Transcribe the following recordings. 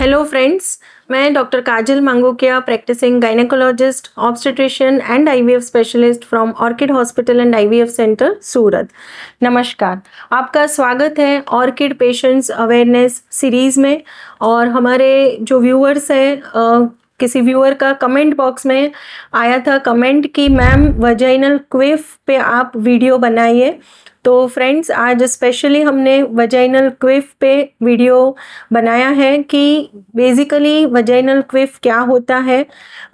hello friends मैं doctor Kajal Mangukiya practising gynaecologist obstetrician and IVF specialist from orchid hospital and IVF centre Surat नमस्कार आपका स्वागत है ऑर्किड पेशेंट्स अवेयरनेस सीरीज़ में और हमारे जो व्यूअर्स हैं किसी व्यूअर का कमेंट बॉक्स में आया था कमेंट कि मैम वजाइनल क्विफ पे आप वीडियो बनाइए तो फ्रेंड्स आज स्पेशली हमने वजाइनल क्विफ पे वीडियो बनाया है कि बेसिकली वजाइनल क्विफ क्या होता है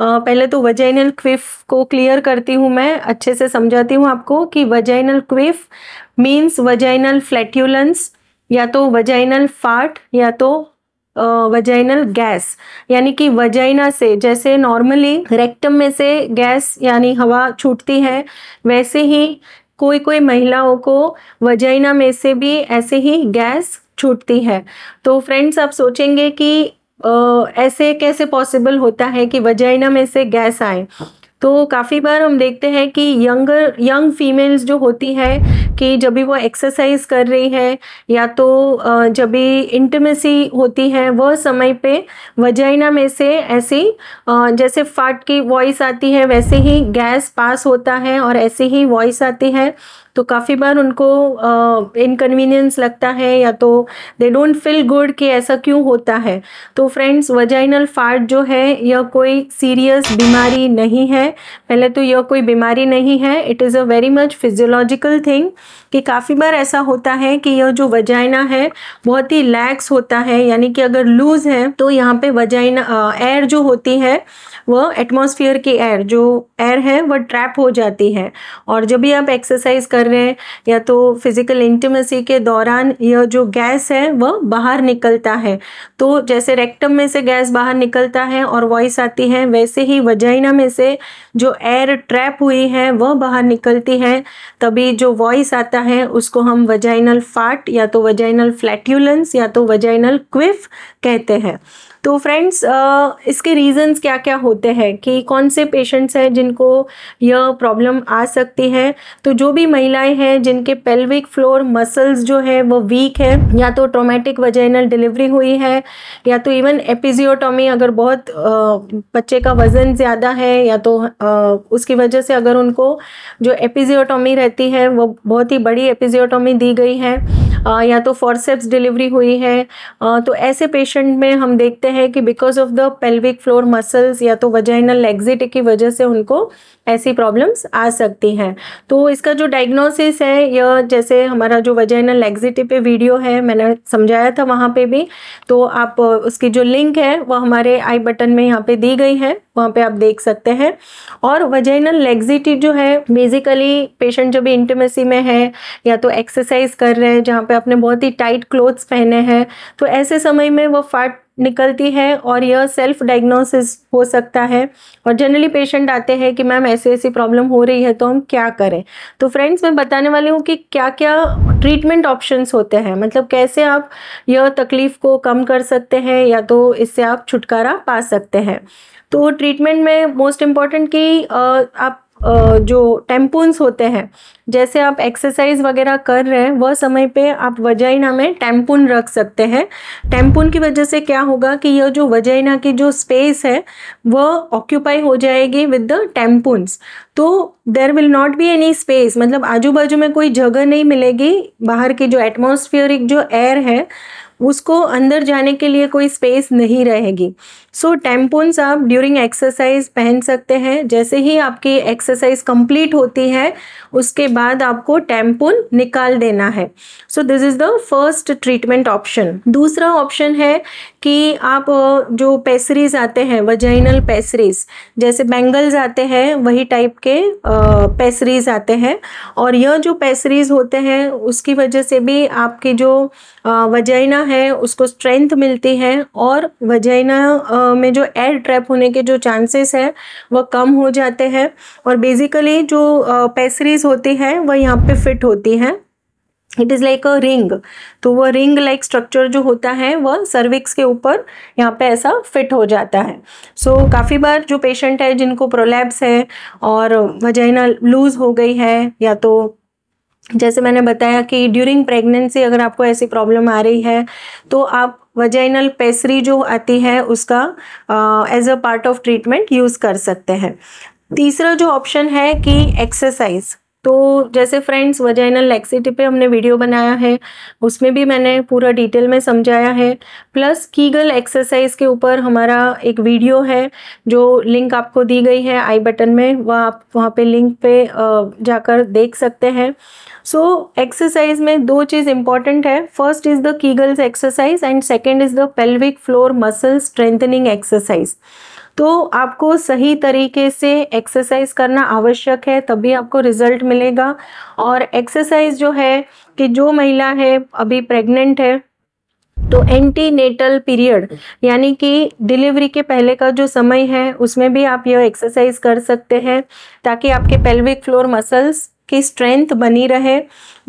पहले तो वजाइनल क्विफ को क्लियर करती हूँ मैं अच्छे से समझाती हूँ आपको कि vaginal queef means vaginal flatulence या तो वजाइनल फाट या तो वजाइनल गैस यानी कि वजाइना से जैसे नॉर्मली रेक्टम में से गैस यानी हवा छूटती है वैसे ही कोई कोई महिलाओं को वजाइना में से भी ऐसे ही गैस छूटती है तो फ्रेंड्स आप सोचेंगे कि ऐसे कैसे पॉसिबल होता है कि वजाइना में से गैस आए तो काफ़ी बार हम देखते हैं कि यंगर यंग फीमेल्स जो होती है कि जब भी वो एक्सरसाइज कर रही है या तो जब भी इंटमेसी होती है वह समय पे वजाइना में से ऐसी जैसे फाट की वॉइस आती है वैसे ही गैस पास होता है और ऐसे ही वॉइस आती है तो काफ़ी बार उनको इनकन्वीनियंस लगता है या तो दे डोंट फील गुड कि ऐसा क्यों होता है तो फ्रेंड्स वजाइनल फार्ट जो है यह कोई सीरियस बीमारी नहीं है पहले तो यह कोई बीमारी नहीं है it is a very much physiological thing कि काफ़ी बार ऐसा होता है कि यह जो वजाइना है बहुत ही लैक्स होता है यानी कि अगर लूज़ है तो यहाँ पे वजाइना एयर जो होती है वह एटमोसफियर की एयर जो एयर है वह ट्रैप हो जाती है और जब भी आप एक्सरसाइज कर रहे हैं या तो फिज़िकल इंटीमेसी के दौरान यह जो गैस है वह बाहर निकलता है तो जैसे रेक्टम में से गैस बाहर निकलता है और वॉइस आती है वैसे ही वजाइना में से जो एयर ट्रैप हुई है वह बाहर निकलती है तभी जो वॉइस आता है उसको हम वजाइनल फाट या तो वजाइनल फ्लैट्यूलेंस या तो वजाइनल क्विफ कहते हैं तो फ्रेंड्स इसके रीज़न्स क्या क्या होते हैं कि कौन से पेशेंट्स हैं जिनको यह प्रॉब्लम आ सकती है तो जो भी महिलाएं हैं जिनके पेल्विक फ्लोर मसल्स जो है वो वीक है या तो ट्रोमेटिक वजाइनल डिलीवरी हुई है या तो इवन एपिजियोटॉमी अगर बहुत बच्चे का वज़न ज़्यादा है या तो उसकी वजह से अगर उनको जो एपिजियोटॉमी रहती है वो बहुत ही बड़ी एपिजियोटॉमी दी गई है या तो फॉरसेप्स डिलीवरी हुई है तो ऐसे पेशेंट में हम देखते हैं कि because of the pelvic floor muscles या तो वजाइनल एग्जिट की वजह से उनको ऐसी प्रॉब्लम्स आ सकती हैं तो इसका जो डायग्नोसिस है या जैसे हमारा जो वजाइनल एग्जिट पे वीडियो है मैंने समझाया था वहाँ पे भी तो आप उसकी जो लिंक है वह हमारे आई बटन में यहाँ पे दी गई है वहाँ पे आप देख सकते हैं और वजाइनल लेग्जिटिव जो है बेसिकली पेशेंट जो भी इंटीमेसी में है या तो एक्सरसाइज कर रहे हैं जहाँ पे आपने बहुत ही टाइट क्लोथ्स पहने हैं तो ऐसे समय में वो फैट निकलती है और यह सेल्फ डायग्नोसिस हो सकता है और जनरली पेशेंट आते हैं कि मैम ऐसी ऐसी प्रॉब्लम हो रही है तो हम क्या करें तो फ्रेंड्स मैं बताने वाली हूँ कि क्या क्या ट्रीटमेंट ऑप्शंस होते हैं मतलब कैसे आप यह तकलीफ़ को कम कर सकते हैं या तो इससे आप छुटकारा पा सकते हैं तो ट्रीटमेंट में मोस्ट इम्पॉर्टेंट कि आप जो टेम्पोन्स होते हैं जैसे आप एक्सरसाइज वगैरह कर रहे हैं वह समय पे आप वजाइना में टेम्पोन रख सकते हैं टेम्पोन की वजह से क्या होगा कि यह जो वजाइना की जो स्पेस है वह ऑक्यूपाई हो जाएगी विद द टेम्पोन्स तो there will not be any space मतलब आजू बाजू में कोई जगह नहीं मिलेगी बाहर की जो एटमोस्फियरिक जो एयर है उसको अंदर जाने के लिए कोई स्पेस नहीं रहेगी सो so, टेम्पोन्स आप ड्यूरिंग एक्सरसाइज पहन सकते हैं जैसे ही आपकी एक्सरसाइज कंप्लीट होती है उसके बाद आपको टेम्पोन निकाल देना है so this is the first treatment option दूसरा ऑप्शन है कि आप जो पेसरीज आते हैं वजाइनल पेसरीज जैसे बैंगल्स आते हैं वही टाइप के पेसरीज आते हैं और यह जो पेसरीज होते हैं उसकी वजह से भी आपकी जो वजाइना है उसको स्ट्रेंथ मिलती है और वजाइना में जो एयर ट्रैप होने के जो चांसेस है वह कम हो जाते हैं और बेसिकली जो पेसरीज होती है वह यहाँ पे फिट होती हैं it is like a ring तो वह रिंग लाइक स्ट्रक्चर जो होता है वह सर्विक्स के ऊपर यहाँ पे ऐसा फिट हो जाता है सो so, काफ़ी बार जो पेशेंट है जिनको प्रोलैप्स है और वजाइना लूज़ हो गई है या तो जैसे मैंने बताया कि ड्यूरिंग प्रेगनेंसी अगर आपको ऐसी प्रॉब्लम आ रही है तो आप वजाइनल पेसरी जो आती है उसका as a part of treatment use कर सकते हैं तीसरा जो ऑप्शन है कि एक्सरसाइज तो जैसे फ्रेंड्स वजाइनल लैक्सिटी पे हमने वीडियो बनाया है उसमें भी मैंने पूरा डिटेल में समझाया है प्लस कीगल एक्सरसाइज के ऊपर हमारा एक वीडियो है जो लिंक आपको दी गई है आई बटन में वह आप वहाँ पे लिंक पे जाकर देख सकते हैं सो so, एक्सरसाइज में दो चीज़ इम्पॉर्टेंट है first is the Kegels exercise and second is the pelvic floor muscle strengthening exercise तो आपको सही तरीके से एक्सरसाइज करना आवश्यक है तभी आपको रिजल्ट मिलेगा और एक्सरसाइज जो है कि जो महिला है अभी प्रेग्नेंट है तो एंटीनेटल पीरियड यानी कि डिलीवरी के पहले का जो समय है उसमें भी आप यह एक्सरसाइज कर सकते हैं ताकि आपके पेल्विक फ्लोर मसल्स की स्ट्रेंथ बनी रहे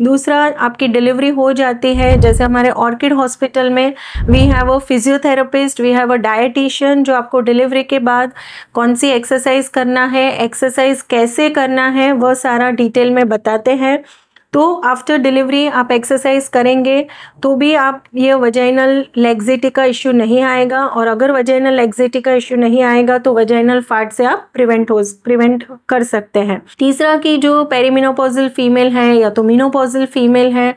दूसरा आपकी डिलीवरी हो जाती है जैसे हमारे ऑर्किड हॉस्पिटल में we have a physiotherapist we have a dietitian जो आपको डिलीवरी के बाद कौन सी एक्सरसाइज करना है एक्सरसाइज कैसे करना है वह सारा डिटेल में बताते हैं तो आफ्टर डिलीवरी आप एक्सरसाइज करेंगे तो भी आप ये वजाइनल लेग्जिटी का इश्यू नहीं आएगा और अगर वजाइनल लेग्जिटी का इश्यू नहीं आएगा तो वजाइनल फैट से आप प्रिवेंट हो प्रिवेंट कर सकते हैं तीसरा कि जो पेरीमिनोपोजल फीमेल है या तो मिनोपोजल फीमेल है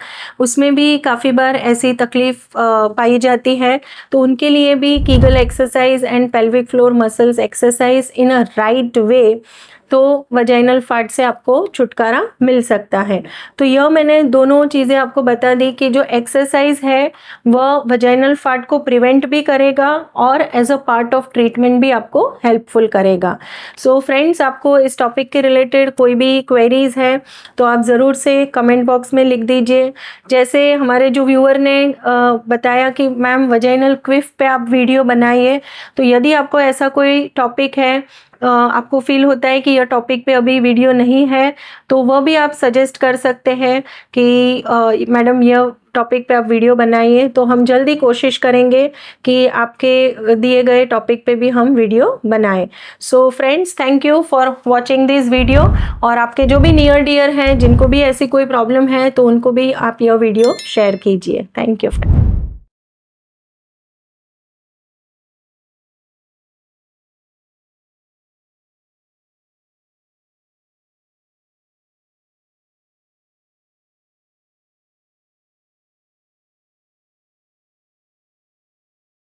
उसमें भी काफ़ी बार ऐसी तकलीफ पाई जाती है तो उनके लिए भी Kegel exercise and pelvic floor muscles exercise in a right way तो वजाइनल फैट से आपको छुटकारा मिल सकता है तो यह मैंने दोनों चीज़ें आपको बता दी कि जो एक्सरसाइज है वह वजाइनल फैट को प्रिवेंट भी करेगा और as a part of treatment भी आपको हेल्पफुल करेगा सो so, फ्रेंड्स आपको इस टॉपिक के रिलेटेड कोई भी क्वेरीज है तो आप ज़रूर से कमेंट बॉक्स में लिख दीजिए जैसे हमारे जो व्यूअर ने बताया कि मैम वजाइनल क्विफ पे आप वीडियो बनाइए तो यदि आपको ऐसा कोई टॉपिक है आपको फील होता है कि यह टॉपिक पे अभी वीडियो नहीं है तो वह भी आप सजेस्ट कर सकते हैं कि मैडम यह टॉपिक पे आप वीडियो बनाइए तो हम जल्दी कोशिश करेंगे कि आपके दिए गए टॉपिक पे भी हम वीडियो बनाएं so friends thank you for watching this video और आपके जो भी नियर डियर हैं जिनको भी ऐसी कोई प्रॉब्लम है तो उनको भी आप यह वीडियो शेयर कीजिए थैंक यू फ्रेंड